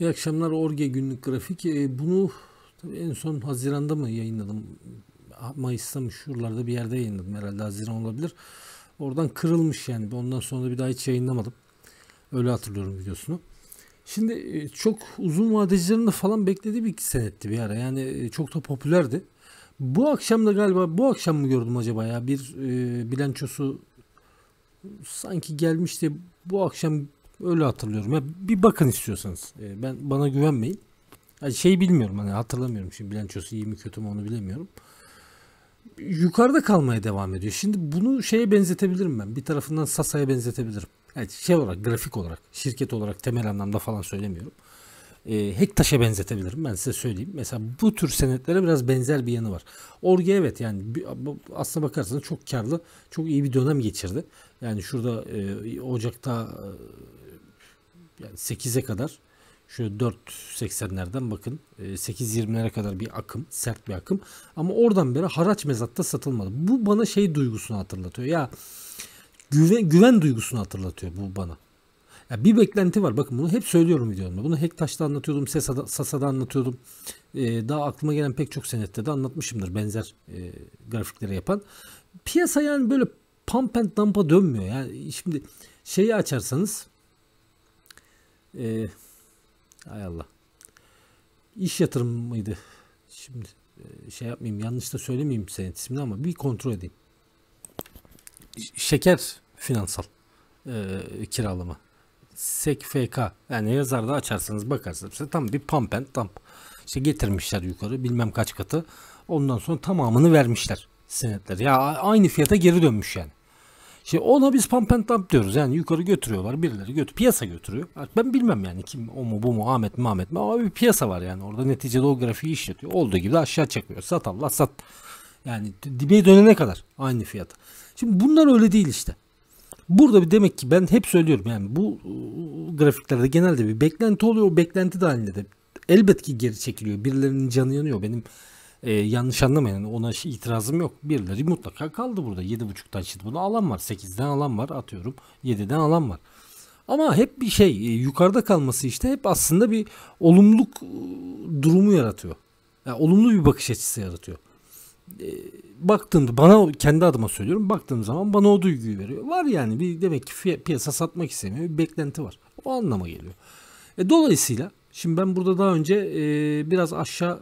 İyi akşamlar Orge günlük grafik. E, bunu tabii en son Haziran'da mı yayınladım? Mayıs'ta mı şuralarda bir yerde yayınladım herhalde Haziran olabilir. Oradan kırılmış yani. Ondan sonra bir daha hiç yayınlamadım. Öyle hatırlıyorum videosunu. Şimdi e, çok uzun vadecilerin de falan beklediği bir senetti bir ara. Yani e, çok da popülerdi. Bu akşam da galiba bu akşam mı gördüm acaba ya bir e, bilançosu sanki gelmişti bu akşam Öyle hatırlıyorum. Ya bir bakın istiyorsanız. E, ben bana güvenmeyin. Yani şey bilmiyorum hani hatırlamıyorum şimdi bilançosu iyi mi kötü mü onu bilemiyorum. Yukarıda kalmaya devam ediyor. Şimdi bunu şeye benzetebilirim ben. Bir tarafından Sasa'ya benzetebilirim. Yani şey olarak grafik olarak şirket olarak temel anlamda falan söylemiyorum. E, Hektaş'a benzetebilirim ben size söyleyeyim. Mesela bu tür senetlere biraz benzer bir yanı var. Orge evet yani aslına bakarsanız çok karlı çok iyi bir dönem geçirdi. Yani şurada e, Ocak'ta e, yani 8'e kadar şöyle 4.80'lerden bakın 8.20'lere e, kadar bir akım sert bir akım ama oradan beri haraç mezatta satılmadı. Bu bana şey duygusunu hatırlatıyor ya güven, güven duygusunu hatırlatıyor bu bana. Ya bir beklenti var. Bakın bunu hep söylüyorum videomda. Bunu Hektaş'ta anlatıyordum, Sesa'da, Sasa'da anlatıyordum. Ee, daha aklıma gelen pek çok senette de anlatmışımdır benzer e, grafiklere yapan. Piyasa yani böyle pump and dump'a dönmüyor. Yani şimdi şeyi açarsanız e, hay Allah iş yatırım mıydı? Şimdi e, şey yapmayayım yanlış da söylemeyeyim senin ismini ama bir kontrol edeyim. Şeker finansal e, kiralama. SekFK yani yazarda açarsanız bakarsınız işte tam bir pump and dump. İşte getirmişler yukarı bilmem kaç katı. Ondan sonra tamamını vermişler senetler. Ya aynı fiyata geri dönmüş yani. Şimdi ona biz pump and dump diyoruz. Yani yukarı götürüyorlar. Birileri götür piyasa götürüyor. Artık ben bilmem yani kim o mu bu mu Ahmet mi Ahmet mi ama bir piyasa var yani. Orada neticede o grafiği işletiyor. Olduğu gibi de aşağı çekmiyor Sat Allah sat. Yani dibe dönene kadar aynı fiyata. Şimdi bunlar öyle değil işte. Burada bir demek ki ben hep söylüyorum yani bu grafiklerde genelde bir beklenti oluyor. O beklenti dahilinde de elbet ki geri çekiliyor. Birilerinin canı yanıyor. Benim e, yanlış anlamayın ona şey, itirazım yok. Birileri mutlaka kaldı burada. 7.5'tan şimdi bunu alan var. 8'den alan var atıyorum. 7'den alan var. Ama hep bir şey e, yukarıda kalması işte hep aslında bir olumluluk e, durumu yaratıyor. Yani olumlu bir bakış açısı yaratıyor. E, baktığımda bana kendi adıma söylüyorum baktığım zaman bana o duyguyu veriyor. Var yani bir demek ki fiyat, piyasa satmak istemiyor bir beklenti var. O anlama geliyor. E, dolayısıyla şimdi ben burada daha önce e, biraz aşağı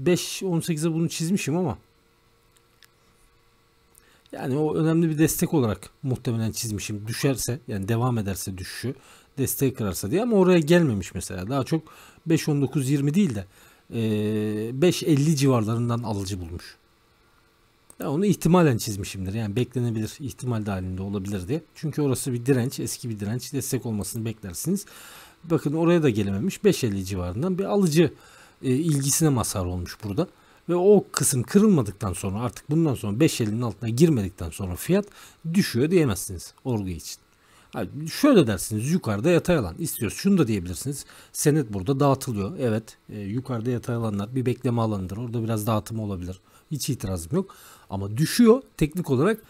5-18'e bunu çizmişim ama yani o önemli bir destek olarak muhtemelen çizmişim. Düşerse yani devam ederse düşüşü desteği kırarsa diye ama oraya gelmemiş mesela. Daha çok 5-19-20 değil de 5-50 civarlarından alıcı bulmuş. Ya onu ihtimalen çizmişimdir. Yani beklenebilir, ihtimal dahilinde olabilir diye. Çünkü orası bir direnç, eski bir direnç. Destek olmasını beklersiniz. Bakın oraya da gelememiş. 5.50 civarından bir alıcı e, ilgisine mazhar olmuş burada. Ve o kısım kırılmadıktan sonra artık bundan sonra elinin altına girmedikten sonra fiyat düşüyor diyemezsiniz orgu için. şöyle dersiniz yukarıda yatay alan istiyoruz. Şunu da diyebilirsiniz. Senet burada dağıtılıyor. Evet e, yukarıda yatay alanlar bir bekleme alanıdır. Orada biraz dağıtım olabilir. Hiç itirazım yok. Ama düşüyor teknik olarak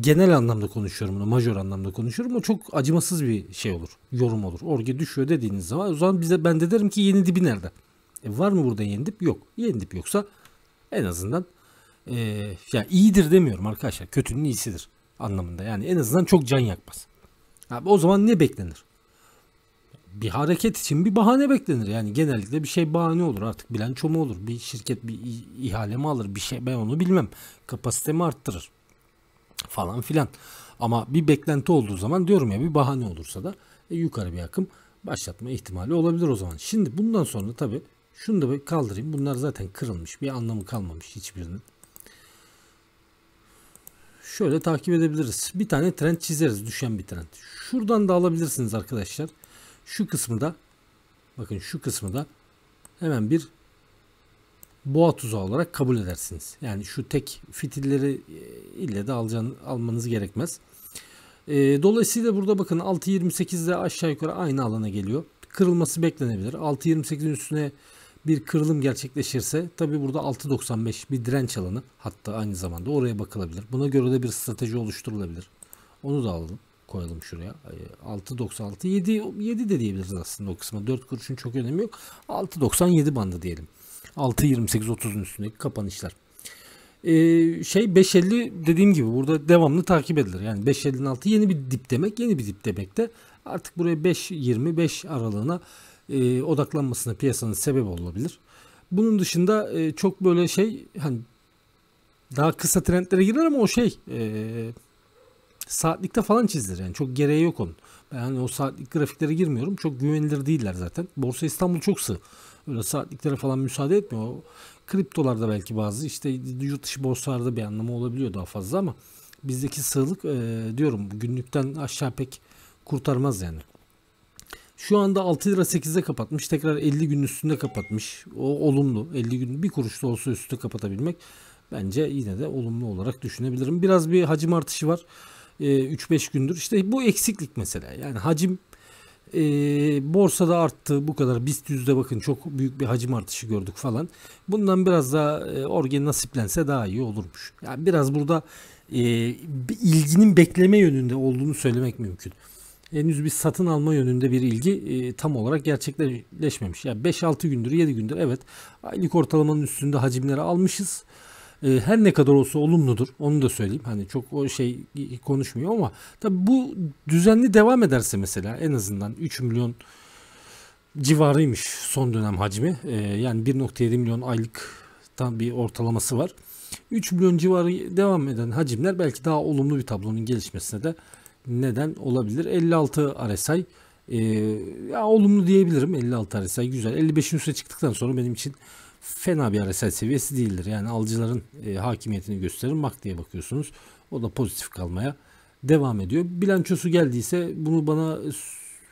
genel anlamda konuşuyorum bunu majör anlamda konuşuyorum o çok acımasız bir şey olur yorum olur orge düşüyor dediğiniz zaman o zaman bize ben de derim ki yeni dibi nerede e var mı burada yeni dip? Yok. Yeni dip yoksa en azından e, ya iyidir demiyorum arkadaşlar. Kötünün iyisidir anlamında. Yani en azından çok can yakmaz. Abi o zaman ne beklenir? Bir hareket için bir bahane beklenir. Yani genellikle bir şey bahane olur. Artık bilanço mu olur? Bir şirket bir ihale mi alır? Bir şey ben onu bilmem. Kapasitemi arttırır. Falan filan. Ama bir beklenti olduğu zaman diyorum ya bir bahane olursa da e, yukarı bir akım başlatma ihtimali olabilir o zaman. Şimdi bundan sonra tabii şunu da kaldırayım. Bunlar zaten kırılmış. Bir anlamı kalmamış hiçbirinin. Şöyle takip edebiliriz. Bir tane trend çizeriz. Düşen bir trend. Şuradan da alabilirsiniz arkadaşlar. Şu kısmı da bakın şu kısmı da hemen bir boğa tuzağı olarak kabul edersiniz. Yani şu tek fitilleri e, ile de almanız gerekmez. E, dolayısıyla burada bakın 6.28'de aşağı yukarı aynı alana geliyor. Kırılması beklenebilir. 6.28'in üstüne bir kırılım gerçekleşirse tabi burada 6.95 bir direnç alanı hatta aynı zamanda oraya bakılabilir. Buna göre de bir strateji oluşturulabilir. Onu da alalım koyalım şuraya. 6.96 7 7 de diyebiliriz aslında o kısma. 4 kuruşun çok önemi yok. 6.97 bandı diyelim. 6.28-30'un üstündeki kapanışlar. Ee, şey 5.50 dediğim gibi burada devamlı takip edilir. Yani 5.50'nin altı yeni bir dip demek. Yeni bir dip demek de artık buraya 5.20-5 aralığına e, odaklanmasına piyasanın sebebi olabilir. Bunun dışında e, çok böyle şey hani daha kısa trendlere girer ama o şey e, saatlikte falan çizilir yani çok gereği yok onun. Ben hani o saatlik grafiklere girmiyorum. Çok güvenilir değiller zaten. Borsa İstanbul çok sığ. Öyle saatliklere falan müsaade etmiyor. O, kriptolarda belki bazı işte yurt dışı borsalarda bir anlamı olabiliyor daha fazla ama bizdeki sığlık e, diyorum günlükten aşağı pek kurtarmaz yani. Şu anda 6 lira 8'e kapatmış. Tekrar 50 gün üstünde kapatmış. O olumlu. 50 gün bir kuruş da olsa üstü kapatabilmek bence yine de olumlu olarak düşünebilirim. Biraz bir hacim artışı var. E, 3-5 gündür. İşte bu eksiklik mesela. Yani hacim e, borsada arttı bu kadar. BIST yüzde bakın çok büyük bir hacim artışı gördük falan. Bundan biraz daha e, orge nasiplense daha iyi olurmuş. Yani biraz burada e, ilginin bekleme yönünde olduğunu söylemek mümkün henüz bir satın alma yönünde bir ilgi e, tam olarak gerçekleşmemiş. Yani 5-6 gündür 7 gündür evet aylık ortalamanın üstünde hacimleri almışız. E, her ne kadar olsa olumludur onu da söyleyeyim. Hani çok o şey konuşmuyor ama tabi bu düzenli devam ederse mesela en azından 3 milyon civarıymış son dönem hacmi. E, yani 1.7 milyon aylık tam bir ortalaması var. 3 milyon civarı devam eden hacimler belki daha olumlu bir tablonun gelişmesine de neden olabilir? 56 RSI e, ya olumlu diyebilirim 56 RSI güzel. 55'in üstüne çıktıktan sonra benim için fena bir RSI seviyesi değildir. Yani alıcıların e, hakimiyetini gösterir. MAK diye bakıyorsunuz. O da pozitif kalmaya devam ediyor. Bilançosu geldiyse bunu bana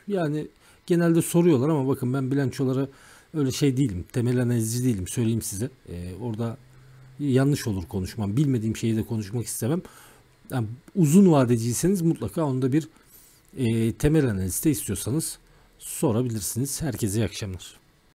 yani genelde soruyorlar ama bakın ben bilançolara öyle şey değilim. Temel analizci değilim söyleyeyim size. E, orada yanlış olur konuşmam. Bilmediğim şeyi de konuşmak istemem yani uzun vadeciyseniz mutlaka onda bir e, temel analizi istiyorsanız sorabilirsiniz. Herkese iyi akşamlar.